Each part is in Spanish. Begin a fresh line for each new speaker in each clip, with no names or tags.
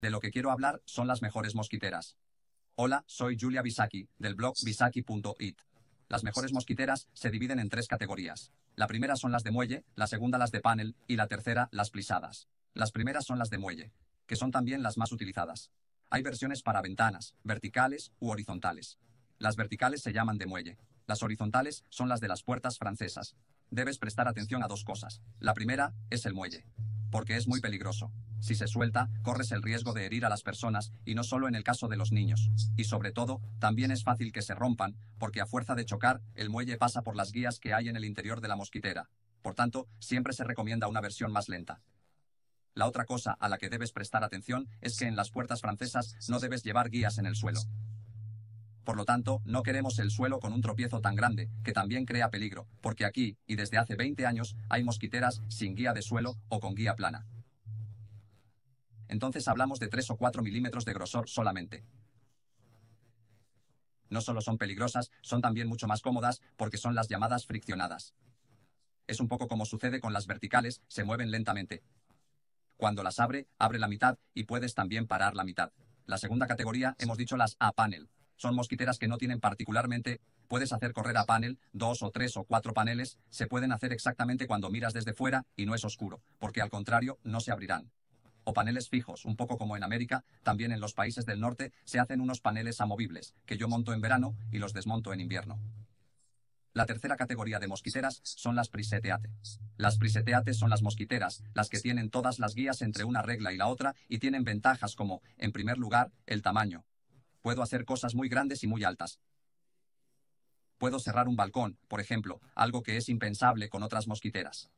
De lo que quiero hablar son las mejores mosquiteras. Hola, soy Julia Bisaki, del blog bisaki.it. Las mejores mosquiteras se dividen en tres categorías. La primera son las de muelle, la segunda las de panel y la tercera las plisadas. Las primeras son las de muelle, que son también las más utilizadas. Hay versiones para ventanas, verticales u horizontales. Las verticales se llaman de muelle. Las horizontales son las de las puertas francesas. Debes prestar atención a dos cosas. La primera es el muelle, porque es muy peligroso. Si se suelta, corres el riesgo de herir a las personas, y no solo en el caso de los niños. Y sobre todo, también es fácil que se rompan, porque a fuerza de chocar, el muelle pasa por las guías que hay en el interior de la mosquitera. Por tanto, siempre se recomienda una versión más lenta. La otra cosa a la que debes prestar atención es que en las puertas francesas no debes llevar guías en el suelo. Por lo tanto, no queremos el suelo con un tropiezo tan grande, que también crea peligro, porque aquí, y desde hace 20 años, hay mosquiteras sin guía de suelo o con guía plana entonces hablamos de 3 o 4 milímetros de grosor solamente. No solo son peligrosas, son también mucho más cómodas, porque son las llamadas friccionadas. Es un poco como sucede con las verticales, se mueven lentamente. Cuando las abre, abre la mitad y puedes también parar la mitad. La segunda categoría, hemos dicho las A-panel. Son mosquiteras que no tienen particularmente, puedes hacer correr a panel, dos o tres o cuatro paneles, se pueden hacer exactamente cuando miras desde fuera y no es oscuro, porque al contrario, no se abrirán o paneles fijos, un poco como en América, también en los países del norte se hacen unos paneles amovibles, que yo monto en verano y los desmonto en invierno. La tercera categoría de mosquiteras son las priseteates. Las priseteates son las mosquiteras, las que tienen todas las guías entre una regla y la otra y tienen ventajas como, en primer lugar, el tamaño. Puedo hacer cosas muy grandes y muy altas. Puedo cerrar un balcón, por ejemplo, algo que es impensable con otras mosquiteras.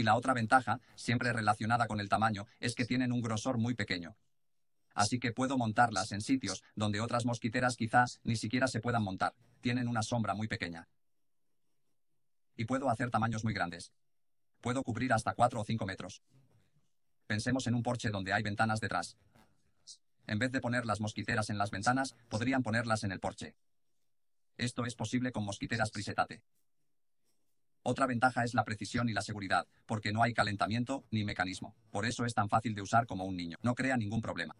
Y la otra ventaja, siempre relacionada con el tamaño, es que tienen un grosor muy pequeño. Así que puedo montarlas en sitios donde otras mosquiteras quizás ni siquiera se puedan montar. Tienen una sombra muy pequeña. Y puedo hacer tamaños muy grandes. Puedo cubrir hasta 4 o 5 metros. Pensemos en un porche donde hay ventanas detrás. En vez de poner las mosquiteras en las ventanas, podrían ponerlas en el porche. Esto es posible con mosquiteras prisetate. Otra ventaja es la precisión y la seguridad, porque no hay calentamiento ni mecanismo. Por eso es tan fácil de usar como un niño. No crea ningún problema.